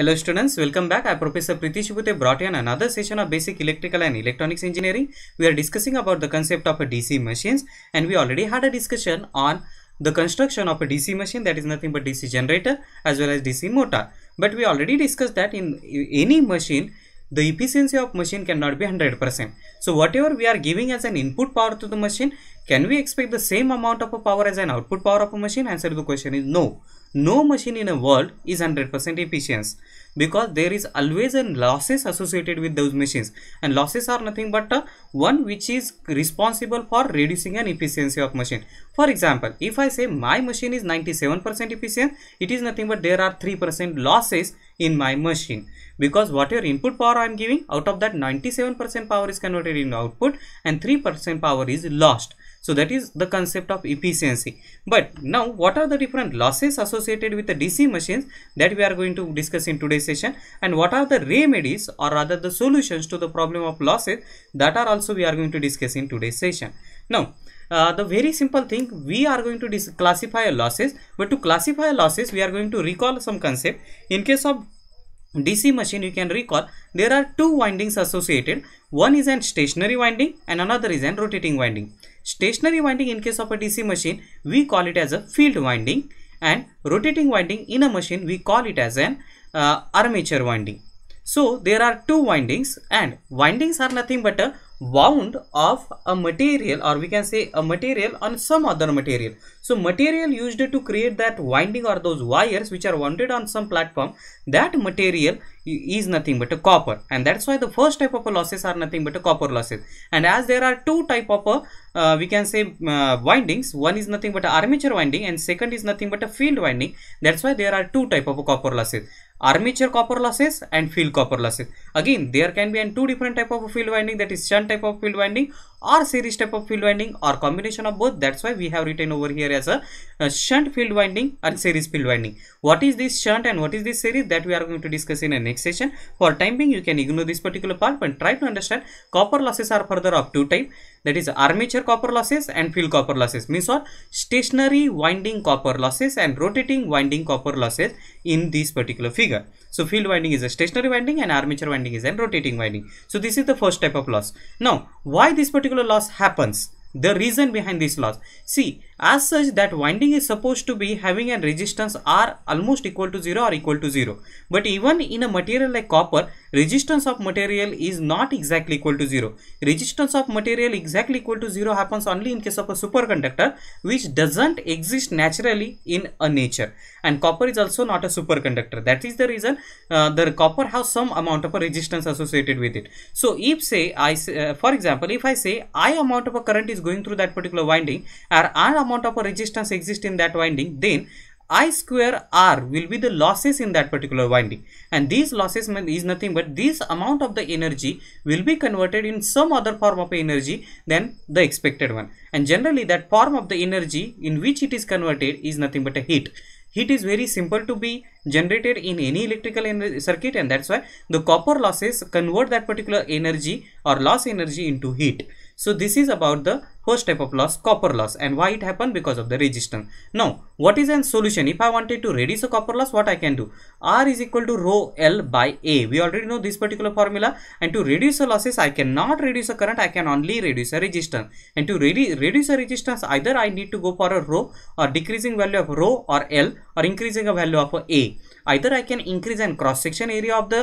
Hello students, welcome back. I Professor Priti Chibute brought in another session of basic electrical and electronics engineering. We are discussing about the concept of a DC machines and we already had a discussion on the construction of a DC machine that is nothing but DC generator as well as DC motor. But we already discussed that in any machine, the efficiency of machine cannot be 100%. So whatever we are giving as an input power to the machine, can we expect the same amount of power as an output power of a machine? Answer to the question is no no machine in a world is 100% efficient because there is always a losses associated with those machines and losses are nothing but uh, one which is responsible for reducing an efficiency of machine for example if i say my machine is 97% efficient it is nothing but there are 3% losses in my machine because whatever input power i am giving out of that 97% power is converted in output and 3% power is lost so that is the concept of efficiency. But now what are the different losses associated with the DC machines that we are going to discuss in today's session and what are the remedies or rather the solutions to the problem of losses that are also we are going to discuss in today's session. Now uh, the very simple thing we are going to classify losses but to classify losses we are going to recall some concept in case of DC machine you can recall there are two windings associated one is an stationary winding and another is an rotating winding Stationary winding in case of a DC machine, we call it as a field winding and rotating winding in a machine, we call it as an uh, armature winding. So there are two windings and windings are nothing but a wound of a material or we can say a material on some other material. So material used to create that winding or those wires which are wounded on some platform, that material is nothing but a copper. And that's why the first type of losses are nothing but a copper losses. And as there are two type of a, uh, we can say uh, windings, one is nothing but armature winding and second is nothing but a field winding. That's why there are two type of copper losses armature copper losses and field copper losses again there can be an two different type of field winding that is shunt type of field winding or series type of field winding or combination of both that's why we have written over here as a, a shunt field winding and series field winding what is this shunt and what is this series that we are going to discuss in a next session for time being you can ignore this particular part and try to understand copper losses are further of two type that is armature copper losses and field copper losses means or stationary winding copper losses and rotating winding copper losses in this particular figure. So field winding is a stationary winding and armature winding is a rotating winding. So this is the first type of loss. Now why this particular loss happens? the reason behind this loss see as such that winding is supposed to be having a resistance r almost equal to 0 or equal to 0 but even in a material like copper resistance of material is not exactly equal to 0. Resistance of material exactly equal to 0 happens only in case of a superconductor which doesn't exist naturally in a nature and copper is also not a superconductor. That is the reason uh, the copper has some amount of a resistance associated with it. So if say, I say, uh, for example, if I say I amount of a current is going through that particular winding or R amount of a resistance exists in that winding then I square R will be the losses in that particular winding and these losses is nothing but this amount of the energy will be converted in some other form of energy than the expected one and generally that form of the energy in which it is converted is nothing but a heat. Heat is very simple to be generated in any electrical circuit and that's why the copper losses convert that particular energy or loss energy into heat. So this is about the first type of loss, copper loss and why it happened because of the resistance. Now what is an solution? If I wanted to reduce the copper loss, what I can do? R is equal to rho L by A. We already know this particular formula and to reduce the losses, I cannot reduce the current, I can only reduce the resistance. And to re reduce the resistance, either I need to go for a rho or decreasing value of rho or L or increasing a value of A either I can increase and cross section area of the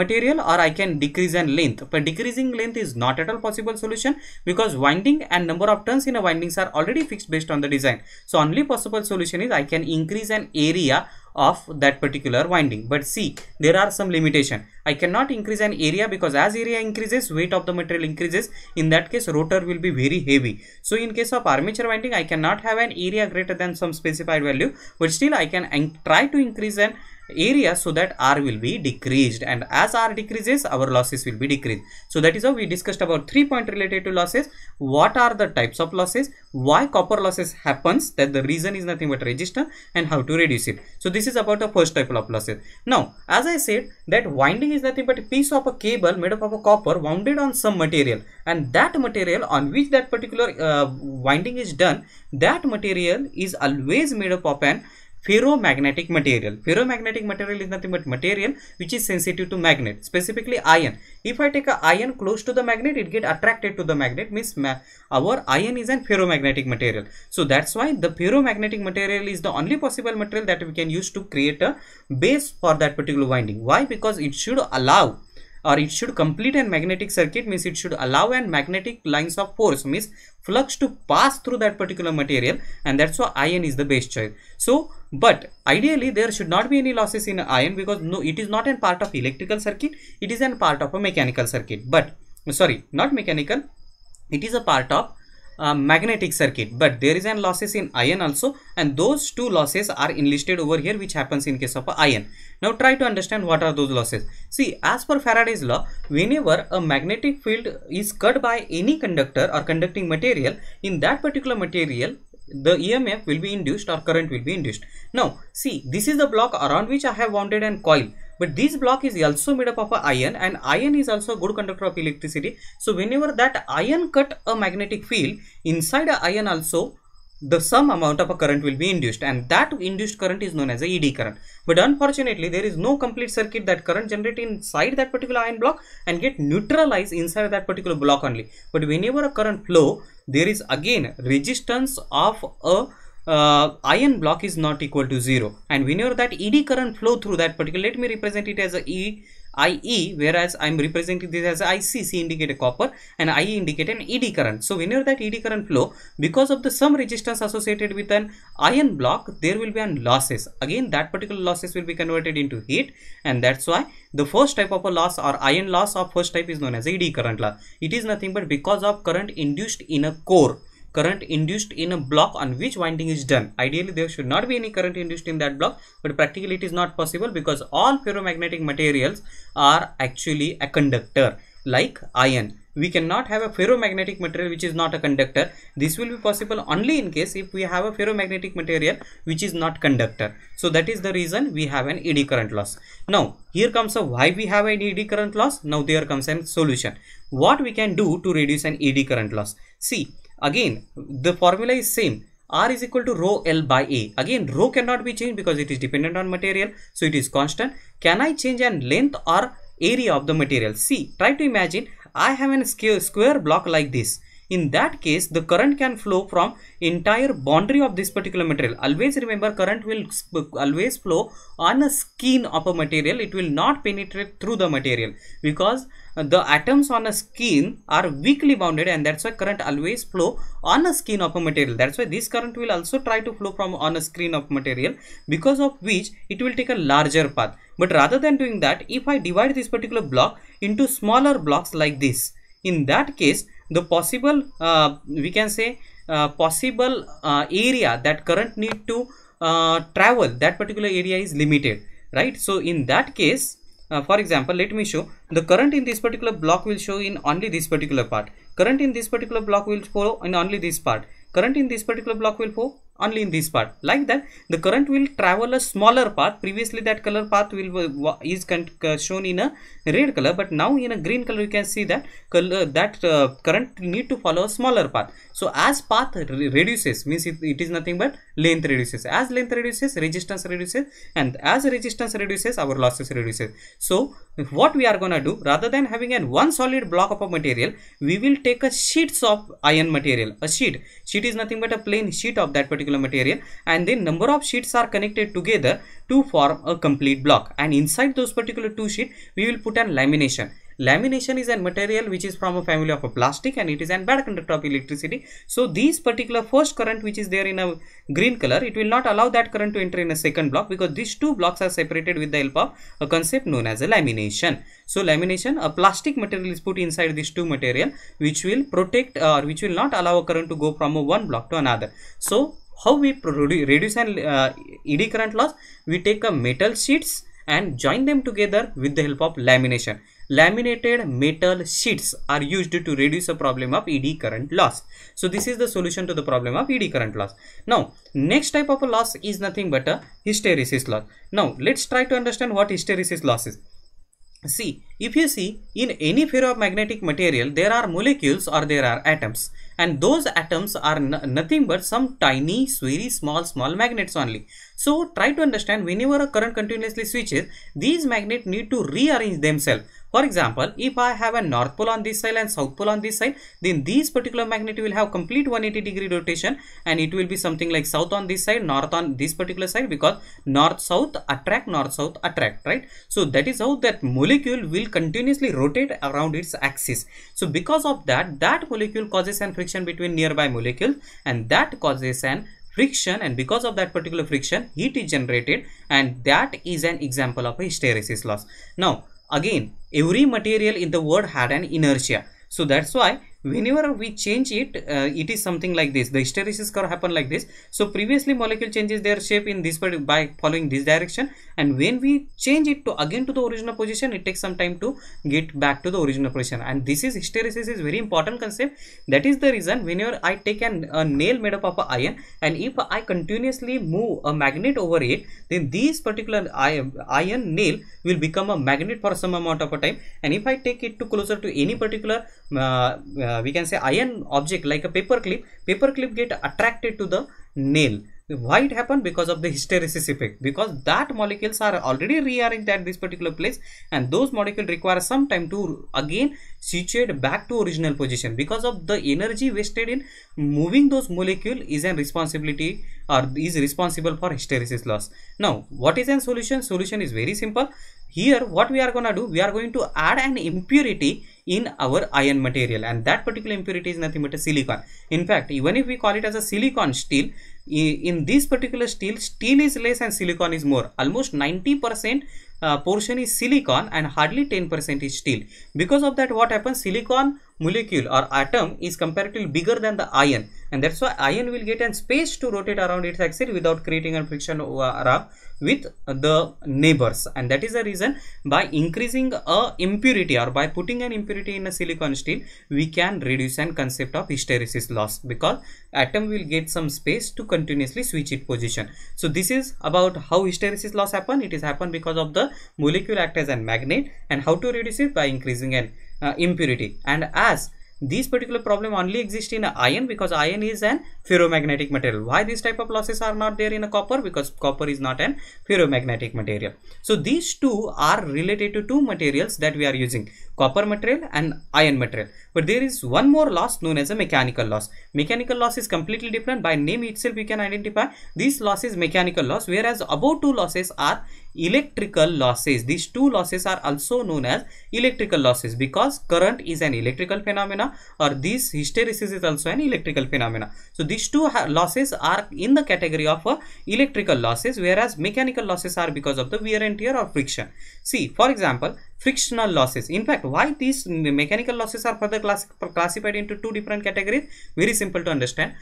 material or I can decrease and length but decreasing length is not at all possible solution because winding and number of turns in a windings are already fixed based on the design so only possible solution is I can increase an area of that particular winding but see there are some limitation I cannot increase an area because as area increases weight of the material increases in that case rotor will be very heavy so in case of armature winding I cannot have an area greater than some specified value but still I can try to increase an area so that r will be decreased and as r decreases our losses will be decreased so that is how we discussed about three point related to losses what are the types of losses why copper losses happens that the reason is nothing but resistor and how to reduce it so this is about the first type of losses now as i said that winding is nothing but a piece of a cable made up of a copper wounded on some material and that material on which that particular uh, winding is done that material is always made up of an ferromagnetic material. Ferromagnetic material is nothing but material which is sensitive to magnet, specifically iron. If I take a iron close to the magnet, it get attracted to the magnet, means ma our iron is an ferromagnetic material. So that's why the ferromagnetic material is the only possible material that we can use to create a base for that particular winding. Why? Because it should allow or it should complete a magnetic circuit means it should allow an magnetic lines of force means flux to pass through that particular material and that's why iron is the best choice so but ideally there should not be any losses in iron because no it is not a part of electrical circuit it is a part of a mechanical circuit but sorry not mechanical it is a part of magnetic circuit but there is an losses in iron also and those two losses are enlisted over here which happens in case of iron now try to understand what are those losses see as per faraday's law whenever a magnetic field is cut by any conductor or conducting material in that particular material the emf will be induced or current will be induced now see this is the block around which i have wounded an coil but this block is also made up of iron and iron is also a good conductor of electricity so whenever that iron cut a magnetic field inside a iron also the some amount of a current will be induced and that induced current is known as a ED current. But unfortunately there is no complete circuit that current generate inside that particular iron block and get neutralized inside that particular block only. But whenever a current flow there is again resistance of a uh, ion block is not equal to 0 and we know that ED current flow through that particular let me represent it as a E IE whereas I am representing this as IC, C indicate a copper and IE indicate an ED current. So we know that ED current flow because of the some resistance associated with an ion block there will be an losses. Again that particular losses will be converted into heat and that's why the first type of a loss or ion loss of first type is known as ED current loss. It is nothing but because of current induced in a core current induced in a block on which winding is done. Ideally, there should not be any current induced in that block, but practically it is not possible because all ferromagnetic materials are actually a conductor like iron. We cannot have a ferromagnetic material which is not a conductor. This will be possible only in case if we have a ferromagnetic material which is not conductor. So that is the reason we have an eddy current loss. Now here comes a why we have an eddy current loss. Now there comes a solution. What we can do to reduce an eddy current loss. See Again, the formula is same. R is equal to rho L by A. Again, rho cannot be changed because it is dependent on material. So it is constant. Can I change an length or area of the material? See, try to imagine I have an square block like this. In that case, the current can flow from entire boundary of this particular material. Always remember current will always flow on a skin of a material. It will not penetrate through the material because the atoms on a skin are weakly bounded and that's why current always flow on a skin of a material that's why this current will also try to flow from on a screen of material because of which it will take a larger path but rather than doing that if i divide this particular block into smaller blocks like this in that case the possible uh, we can say uh, possible uh, area that current need to uh, travel that particular area is limited right so in that case uh, for example let me show the current in this particular block will show in only this particular part current in this particular block will flow in only this part current in this particular block will flow only in this part like that the current will travel a smaller path previously that color path will is uh, shown in a red color but now in a green color you can see that color uh, that uh, current need to follow a smaller path so as path re reduces means it, it is nothing but length reduces as length reduces resistance reduces and as resistance reduces our losses reduces so what we are gonna do rather than having an one solid block of a material we will take a sheets of iron material a sheet sheet is nothing but a plain sheet of that particular particular material and then number of sheets are connected together to form a complete block and inside those particular two sheet we will put an lamination lamination is a material which is from a family of a plastic and it is an bad conductor of electricity so these particular first current which is there in a green color it will not allow that current to enter in a second block because these two blocks are separated with the help of a concept known as a lamination so lamination a plastic material is put inside these two material which will protect or which will not allow a current to go from one block to another so how we reduce uh, ed current loss we take a metal sheets and join them together with the help of lamination laminated metal sheets are used to reduce a problem of ed current loss so this is the solution to the problem of ed current loss now next type of a loss is nothing but a hysteresis loss now let's try to understand what hysteresis loss is see if you see in any ferromagnetic material there are molecules or there are atoms and those atoms are nothing but some tiny very small small magnets only so try to understand whenever a current continuously switches these magnets need to rearrange themselves for example if i have a north pole on this side and south pole on this side then these particular magnet will have complete 180 degree rotation and it will be something like south on this side north on this particular side because north south attract north south attract right so that is how that molecule will continuously rotate around its axis so because of that that molecule causes an friction friction between nearby molecules and that causes an friction and because of that particular friction heat is generated and that is an example of a hysteresis loss. Now again every material in the world had an inertia so that's why whenever we change it uh, it is something like this the hysteresis curve happen like this so previously molecule changes their shape in this by following this direction and when we change it to again to the original position it takes some time to get back to the original position and this is hysteresis is very important concept that is the reason whenever i take an, a nail made up of iron and if i continuously move a magnet over it then this particular iron, iron nail will become a magnet for some amount of a time and if i take it to closer to any particular uh, uh uh, we can say iron object like a paper clip paper clip get attracted to the nail why it happened because of the hysteresis effect because that molecules are already rearranged at this particular place and those molecules require some time to again situated back to original position because of the energy wasted in moving those molecule is a responsibility or is responsible for hysteresis loss. Now what is a solution? Solution is very simple. Here what we are going to do? We are going to add an impurity in our iron material and that particular impurity is nothing but a silicon. In fact even if we call it as a silicon steel in this particular steel steel is less and silicon is more almost 90 percent uh, portion is silicon and hardly 10% is steel because of that what happens silicon molecule or atom is comparatively bigger than the ion and that's why ion will get an space to rotate around its axis without creating a friction with the neighbors and that is the reason by increasing a impurity or by putting an impurity in a silicon steel we can reduce an concept of hysteresis loss because atom will get some space to continuously switch its position so this is about how hysteresis loss happen it is happen because of the molecule act as a magnet and how to reduce it by increasing an uh, impurity and as these particular problem only exist in iron because iron is an ferromagnetic material why these type of losses are not there in a copper because copper is not an ferromagnetic material so these two are related to two materials that we are using copper material and iron material but there is one more loss known as a mechanical loss mechanical loss is completely different by name itself you can identify this loss is mechanical loss whereas above two losses are electrical losses these two losses are also known as electrical losses because current is an electrical phenomena or this hysteresis is also an electrical phenomena so these two losses are in the category of uh, electrical losses whereas mechanical losses are because of the wear and tear or friction see for example frictional losses in fact why these mechanical losses are further classified into two different categories very simple to understand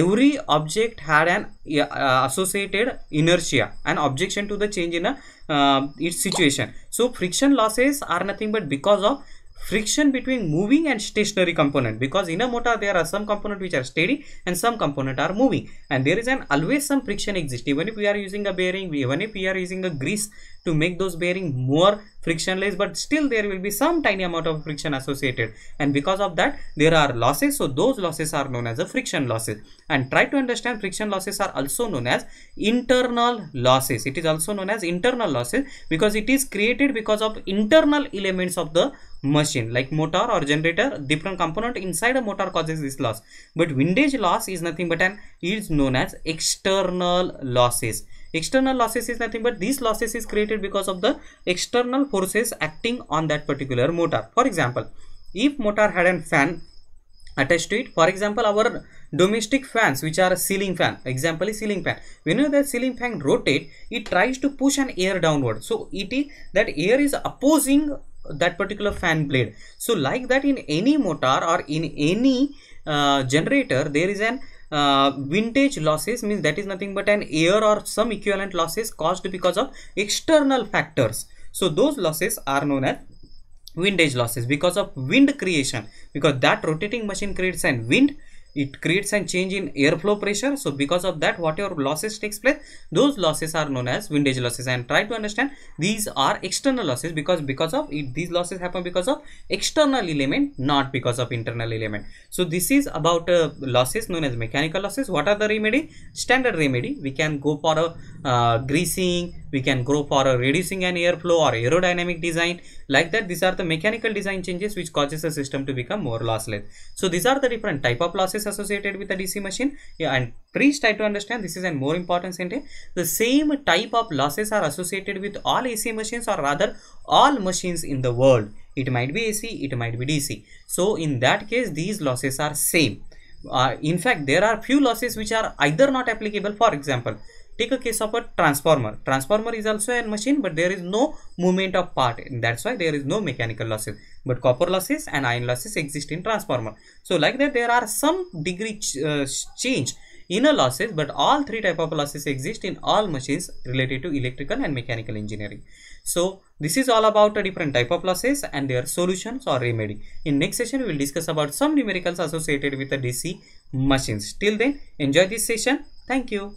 every object had an uh, associated inertia an objection to the change in a, uh, uh, its situation so friction losses are nothing but because of friction between moving and stationary component because in a motor there are some component which are steady and some component are moving and there is an always some friction existing. even if we are using a bearing even if we are using a grease to make those bearing more frictionless but still there will be some tiny amount of friction associated and because of that there are losses so those losses are known as the friction losses and try to understand friction losses are also known as internal losses it is also known as internal losses because it is created because of internal elements of the machine like motor or generator different component inside a motor causes this loss but windage loss is nothing but an is known as external losses external losses is nothing but these losses is created because of the external forces acting on that particular motor for example if motor had a fan attached to it for example our domestic fans which are ceiling fan example is ceiling fan we know that ceiling fan rotate it tries to push an air downward so it is that air is opposing that particular fan blade so like that in any motor or in any uh, generator there is an uh, vintage losses means that is nothing but an error or some equivalent losses caused because of external factors so those losses are known as windage losses because of wind creation because that rotating machine creates an wind it creates a change in airflow pressure so because of that whatever losses takes place those losses are known as windage losses and try to understand these are external losses because because of it, these losses happen because of external element not because of internal element so this is about uh, losses known as mechanical losses what are the remedy standard remedy we can go for a uh, greasing we can go for a reducing an airflow or aerodynamic design like that these are the mechanical design changes which causes the system to become more lossless so these are the different type of losses associated with the dc machine yeah and please try to understand this is an more important sentence the same type of losses are associated with all ac machines or rather all machines in the world it might be ac it might be dc so in that case these losses are same uh, in fact there are few losses which are either not applicable for example take a case of a transformer transformer is also a machine but there is no movement of part that's why there is no mechanical losses but copper losses and iron losses exist in transformer so like that there are some degree ch uh, change inner losses but all three type of losses exist in all machines related to electrical and mechanical engineering so this is all about a different type of losses and their solutions or remedy in next session we will discuss about some numericals associated with the dc machines till then enjoy this session thank you